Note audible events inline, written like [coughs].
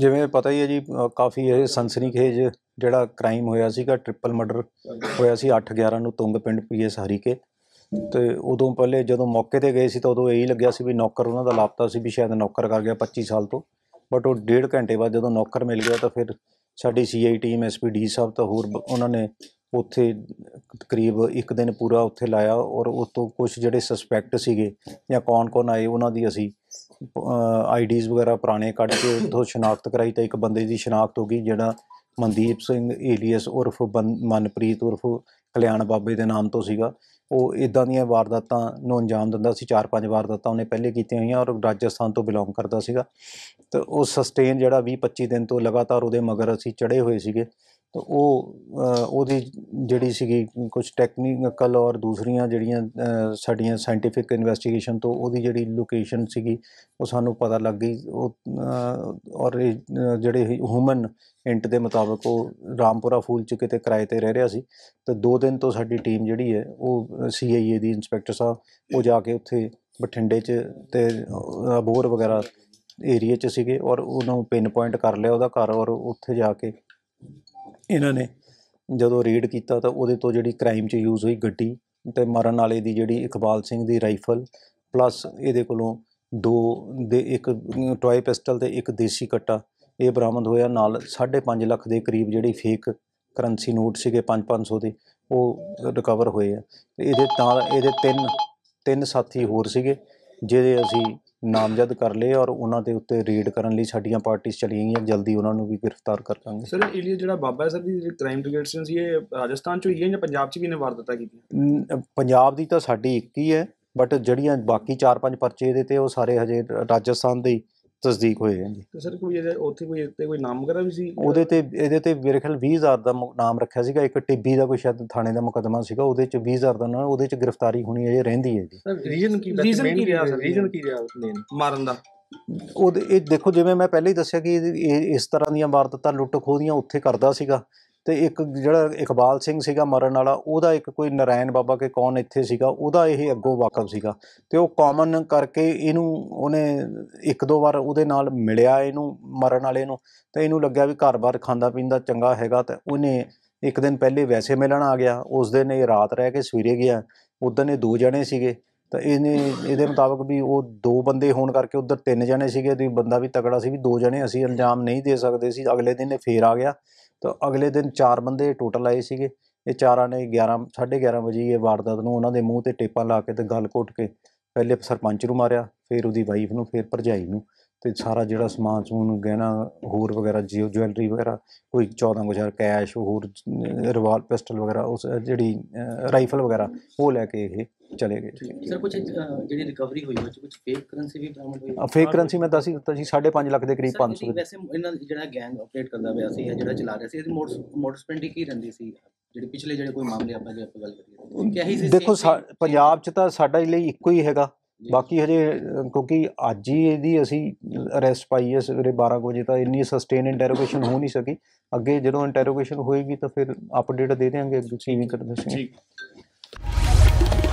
ਜਿਵੇਂ ਪਤਾ ਹੀ ਹੈ ਜੀ ਕਾਫੀ ਇਹ ਸਨਸਨੀਖੇਜ ਜਿਹੜਾ ਕ੍ਰਾਈਮ ਹੋਇਆ ਸੀਗਾ ਟ੍ਰਿਪਲ ਮਰਡਰ ਹੋਇਆ ਸੀ 8/11 ਨੂੰ ਤੁੰਗ ਪਿੰਡ ਪੀਐਸ ਹਰੀਕੇ ਤੇ ਉਦੋਂ ਪਹਿਲੇ ਜਦੋਂ ਮੌਕੇ ਤੇ ਗਏ ਸੀ ਤਾਂ ਉਦੋਂ ਇਹੀ ਲੱਗਿਆ ਸੀ ਵੀ ਨੌਕਰ ਉਹਨਾਂ ਦਾ ਲਾਪਤਾ ਸੀ ਵੀ ਸ਼ਾਇਦ ਨੌਕਰ ਕਰ ਗਿਆ 25 ਸਾਲ ਤੋਂ ਬਟ ਉਹ ਡੇਢ ਘੰਟੇ ਬਾਅਦ ਜਦੋਂ ਨੌਕਰ ਮਿਲ ਗਿਆ ਤਾਂ ਫਿਰ ਸਾਡੀ ਸੀਆਈ ਟੀਮ ਐਸਪੀਡੀ ਸਾਹਿਬ ਤਾਂ ਹੋਰ ਉਹਨਾਂ ਨੇ ਉੱਥੇ ਤਕਰੀਬ ਇੱਕ ਦਿਨ ਪੂਰਾ ਉੱਥੇ ਲਾਇਆ ਔਰ ਉਸ ਤੋਂ ਕੁਝ ਜਿਹੜੇ ਸਸਪੈਕਟ ਸੀਗੇ ਜਾਂ ਕੌਣ-ਕੌਣ ਆਏ ਉਹਨਾਂ ਦੀ ਅਸੀਂ ਆਈਡੀਜ਼ ਵਗੈਰਾ ਪੁਰਾਣੇ ਕੱਢ ਕੇ [coughs] ਉਥੋਂ ਸ਼ਨਾਖਤ ਕਰਾਈ ਤਾਂ ਇੱਕ ਬੰਦੇ ਦੀ ਸ਼ਨਾਖਤ ਹੋ ਗਈ ਜਿਹੜਾ ਮਨਦੀਪ ਸਿੰਘ ਏਲੀਅਸ ਉਰਫ ਮਨਪ੍ਰੀਤ ਉਰਫ ਕਲਿਆਣ ਬਾਬੇ ਦੇ ਨਾਮ ਤੋਂ ਸੀਗਾ ਉਹ ਇਦਾਂ ਦੀਆਂ ਵਾਰਦਾਤਾਂ ਨੂੰ ਅੰਜਾਮ ਦਿੰਦਾ ਸੀ ਚਾਰ ਪੰਜ ਵਾਰਦਾਤਾਂ ਉਹਨੇ ਪਹਿਲੇ ਕੀਤੀਆਂ ਹੋਈਆਂ ਔਰ ਰਾਜਸਥਾਨ ਤੋਂ ਬਿਲੋਂਗ ਕਰਦਾ ਸੀਗਾ ਤੇ ਉਹ ਸਸਟੇਨ ਜਿਹੜਾ 20 25 ਦਿਨ ਤੋਂ ਲਗਾਤਾਰ ਉਹਦੇ ਮਗਰ ਅਸੀਂ ਚੜੇ ਹੋਏ ਸੀਗੇ ਤਾਂ ਉਹ ਉਹਦੀ ਜਿਹੜੀ ਸੀਗੀ ਕੁਝ ਟੈਕਨੀਕਲ ਔਰ ਦੂਸਰੀਆਂ ਜਿਹੜੀਆਂ ਸਾਡੀਆਂ ਸਾਇੰਟੀਫਿਕ ਇਨਵੈਸਟੀਗੇਸ਼ਨ ਤੋਂ ਉਹਦੀ ਜਿਹੜੀ ਲੋਕੇਸ਼ਨ ਸੀਗੀ ਉਹ ਸਾਨੂੰ ਪਤਾ ਲੱਗ ਗਈ ਉਹ ਔਰ ਜਿਹੜੇ ਹਿਊਮਨ ਇੰਟ ਦੇ ਮੁਤਾਬਕ ਉਹ ਰਾਮਪੁਰਾ ਫੂਲ ਚ ਕਿਤੇ ਕਿਰਾਏ ਤੇ ਰਹਿ ਰਿਹਾ ਸੀ ਤੇ ਦੋ ਦਿਨ ਤੋਂ ਸਾਡੀ ਟੀਮ ਜਿਹੜੀ ਹੈ ਉਹ ਸੀਆਈਏ ਦੀ ਇਨਸਪੈਕਟਰ ਸਾਹਿਬ ਉਹ ਜਾ ਕੇ ਉੱਥੇ ਬਠਿੰਡੇ ਚ ਤੇ ਬੋਰ ਵਗੈਰਾ ਏਰੀਆ ਚ ਸੀਗੇ ਔਰ ਉਹਨਾਂ ਨੂੰ ਪਿਨ ਪੁਆਇੰਟ ਕਰ ਲਿਆ ਉਹਦਾ ਘਰ ਔਰ ਉੱਥੇ ਜਾ ਕੇ ਇਹਨਾਂ ਨੇ ਜਦੋਂ ਰੇਡ ਕੀਤਾ ਤਾਂ ਉਹਦੇ ਤੋਂ ਜਿਹੜੀ ਕ੍ਰਾਈਮ 'ਚ ਯੂਜ਼ ਹੋਈ ਗੱਡੀ ਤੇ ਮਰਨ ਵਾਲੇ ਦੀ ਜਿਹੜੀ ਇਕਬਾਲ ਸਿੰਘ ਦੀ ਰਾਈਫਲ ਪਲੱਸ ਇਹਦੇ ਕੋਲੋਂ ਦੋ ਦੇ ਇੱਕ ਟੋਏ ਪਿਸਟਲ ਤੇ ਇੱਕ ਦੇਸੀ ਕੱਟਾ ਇਹ ਬਰਾਮਦ ਹੋਇਆ ਨਾਲ 5.5 ਲੱਖ ਦੇ ਕਰੀਬ ਜਿਹੜੀ ਫੇਕ ਕਰੰਸੀ ਨੋਟ ਸੀਗੇ 5-500 ਦੇ ਉਹ ਰਿਕਵਰ ਹੋਏ ਆ ਇਹਦੇ ਨਾਲ ਇਹਦੇ ਤਿੰਨ ਤਿੰਨ ਸਾਥੀ ਹੋਰ ਸੀਗੇ ਜਿਹਦੇ ਅਸੀਂ ਨਾਮਜ਼ਦ ਕਰ ਲਏ ਔਰ ਉਹਨਾਂ ਦੇ ਉੱਤੇ ਰੇਡ ਕਰਨ ਲਈ ਸਾਡੀਆਂ ਪਾਰਟੀਆਂ ਚੱਲੀਆਂ ਗਈਆਂ ਜਲਦੀ ਉਹਨਾਂ ਨੂੰ ਵੀ ਗ੍ਰਿਫਤਾਰ ਕਰ ਲਾਂਗੇ ਸਰ ਇਹ ਜਿਹੜਾ ਬਾਬਾ ਸਰ ਦੀ ਕ੍ਰਾਈਮ ਰਿਗੇਟਸ਼ਨ ਸੀ ਇਹ ਰਾਜਸਥਾਨ ਚ ਹੋਈ ਹੈ ਜਾਂ ਪੰਜਾਬ ਚ ਵੀ ਨੇ ਵਾਰਦਾਤਾਂ ਕੀਤੀਆਂ ਪੰਜਾਬ ਦੀ ਤਾਂ ਸਾਡੀ ਇੱਕ ਹੀ ਹੈ ਬਟ ਜਿਹੜੀਆਂ ਬਾਕੀ 4-5 ਪਰਚੇ ਦੇ ਤੇ ਉਹ ਸਾਰੇ ਹਜੇ ਰਾਜਸਥਾਨ ਦੇ ਹੀ ਤਸਦੀਕ ਹੋਏ ਹੈ ਜੀ ਸਰ ਕੋਈ ਇਹਦੇ ਉੱਥੇ ਕੋਈ ਤੇ ਕੋਈ ਨਾਮ ਵਗੈਰਾ ਵੀ ਸੀ ਉਹਦੇ ਤੇ ਇਹਦੇ ਤੇ ਮੇਰੇ ਖਿਆਲ 20000 ਦਾ ਨਾਮ ਰੱਖਿਆ ਸੀਗਾ ਇੱਕ ਟਿੱਬੀ ਦਾ ਕੋਈ ਸ਼ਾਇਦ ਥਾਣੇ ਦਾ ਮੁਕਦਮਾ ਸੀਗਾ ਉਹਦੇ ਚ 20000 ਦਾ ਉਹਨਾਂ ਉਹਦੇ ਚ ਗ੍ਰਿਫਤਾਰੀ ਹੋਣੀ ਅਜੇ ਰਹਿੰਦੀ ਹੈ ਜੀ ਸਰ ਰੀਜਨ ਕੀ ਰੀਜ਼ਨ ਕੀ ਰਿਹਾ ਸਰ? ਰੀਜਨ ਕੀ ਰਿਹਾ ਉਸਨੇ ਮਾਰਨ ਦਾ ਉਹ ਇਹ ਦੇਖੋ ਜਿਵੇਂ ਮੈਂ ਪਹਿਲਾਂ ਹੀ ਦੱਸਿਆ ਕਿ ਇਸ ਤਰ੍ਹਾਂ ਦੀਆਂ ਵਾਰਦਾਤਾਂ ਲੁੱਟ ਖੋਹ ਦੀਆਂ ਉੱਥੇ ਕਰਦਾ ਸੀਗਾ ਤੇ ਇੱਕ ਜਿਹੜਾ ਇਕਬਾਲ ਸਿੰਘ ਸੀਗਾ ਮਰਨ ਵਾਲਾ ਉਹਦਾ ਇੱਕ ਕੋਈ ਨਰਾਇਣ ਬਾਬਾ ਕੇ ਕੌਣ ਇੱਥੇ ਸੀਗਾ ਉਹਦਾ ਇਹ ਅੱਗੋਂ ਵਾਕਫ ਸੀਗਾ ਤੇ ਉਹ ਕਾਮਨ ਕਰਕੇ ਇਹਨੂੰ ਉਹਨੇ ਇੱਕ ਦੋ ਵਾਰ ਉਹਦੇ ਨਾਲ ਮਿਲਿਆ ਇਹਨੂੰ ਮਰਨ ਵਾਲੇ ਨੂੰ ਤੇ ਇਹਨੂੰ ਲੱਗਿਆ ਵੀ ਘਰ-ਬਾਰ ਖਾਂਦਾ ਪੀਂਦਾ ਚੰਗਾ ਹੈਗਾ ਤੇ ਉਹਨੇ ਇੱਕ ਦਿਨ ਪਹਿਲੇ ਵੈਸੇ ਮਿਲਣ ਆ ਗਿਆ ਉਸ ਦਿਨ ਇਹ ਰਾਤ ਰਹਿ ਕੇ ਸਵੇਰੇ ਗਿਆ ਉਦੋਂ ਇਹ ਦੋ ਜਣੇ ਸੀਗੇ ਤਾਂ ਇਹਨੇ ਇਹਦੇ ਮੁਤਾਬਕ ਵੀ ਉਹ ਦੋ ਬੰਦੇ ਹੋਣ ਕਰਕੇ ਉਧਰ ਤਿੰਨ ਜਣੇ ਸੀਗੇ ਤੇ ਬੰਦਾ ਵੀ ਤਕੜਾ ਸੀ ਵੀ ਦੋ ਜਣੇ ਅਸੀਂ ਇਲਜ਼ਾਮ ਨਹੀਂ ਦੇ ਸਕਦੇ ਸੀ ਅਗਲੇ ਦਿਨ ਇਹ ਫੇਰ ਆ ਗਿਆ ਤਾਂ ਅਗਲੇ ਦਿਨ ਚਾਰ ਬੰਦੇ ਟੋਟਲ ਆਏ ਸੀਗੇ ਇਹ ਚਾਰਾਂ ਨੇ 11 11:30 ਵਜੇ ਇਹ ਵਾਰਦਾਤ ਨੂੰ ਉਹਨਾਂ ਦੇ ਮੂੰਹ ਤੇ ਟੇਪਾਂ ਲਾ ਕੇ ਤੇ ਗੱਲ ਘੋਟ ਕੇ ਪਹਿਲੇ ਸਰਪੰਚ ਨੂੰ ਮਾਰਿਆ ਫਿਰ ਉਹਦੀ ਵਾਈਫ ਨੂੰ ਫਿਰ ਭਰਜਾਈ ਨੂੰ ਤੇ ਸਾਰਾ ਜਿਹੜਾ ਸਮਾਨ ਸੂਨ ਗਹਿਣਾ ਹੋਰ ਵਗੈਰਾ ਜਿਉ ਜੁਐਲਰੀ ਵਗੈਰਾ ਕੋਈ 14 ਗੁਜਾਰ ਕੈਸ਼ ਹੋਰ ਰਿਵਾਲ ਪਿਸਟਲ ਵਗੈਰਾ ਉਸ ਜਿਹੜੀ ਰਾਈਫਲ ਵਗੈਰਾ ਉਹ ਲੈ ਕੇ ਇਹ ਚਲੇ ਗਏ ਜੀ ਸਰ ਕੁਝ ਜਿਹੜੀ ਰਿਕਵਰੀ ਹੋਈ ਉਹ ਚ ਕੁਝ ਫੇਕ ਕਰੰਸੀ ਵੀ ਬਰਾਮਦ ਹੋਈ ਆ ਫੇਕ ਕਰੰਸੀ ਮੈਂ ਦੱਸ ਹੀ ਦਿੱਤਾ ਜੀ 5.5 ਲੱਖ ਦੇ ਕਰੀਬ 500 ਵੈਸੇ ਇਹਨਾਂ ਜਿਹੜਾ ਗੈਂਗ ਆਪਰੇਟ ਕਰਦਾ ਪਿਆ ਸੀ ਜਿਹੜਾ ਚਲਾ ਰਿਹਾ ਸੀ ਇਹਦੀ ਮੋਟਰ ਸਪੈਂਡੀ ਕੀ ਰਹਿੰਦੀ ਸੀ ਜਿਹੜੇ ਪਿਛਲੇ ਜਿਹੜੇ ਕੋਈ ਮਾਮਲੇ ਆਪਾਂ ਜੇ ਆਪਾਂ ਗੱਲ ਕਰੀਏ ਕਿਹੀ ਸੀ ਦੇਖੋ ਪੰਜਾਬ ਚ ਤਾਂ ਸਾਡਾ ਲਈ ਇੱਕੋ ਹੀ ਹੈਗਾ ਬਾਕੀ ਹਜੇ ਕਿਉਂਕਿ ਅੱਜ ਹੀ ਇਹਦੀ ਅਸੀਂ ਅਰੈਸਟ ਪਾਈ ਹੈ ਸਵੇਰੇ 12 ਵਜੇ ਤਾਂ ਇੰਨੀ ਸਸਟੇਨ ਇੰਟਰੋਗੇਸ਼ਨ ਹੋ ਨਹੀਂ ਸਕੀ ਅੱਗੇ ਜਦੋਂ ਇੰਟਰੋਗੇਸ਼ਨ ਹੋਏਗੀ ਤਾਂ ਫਿਰ ਅਪਡੇਟ ਦੇ ਦੇਵਾਂਗੇ ਅੱਗੇ ਸੀਵਿੰਗ ਕਰ ਦੱਸਾਂਗੇ ਠੀਕ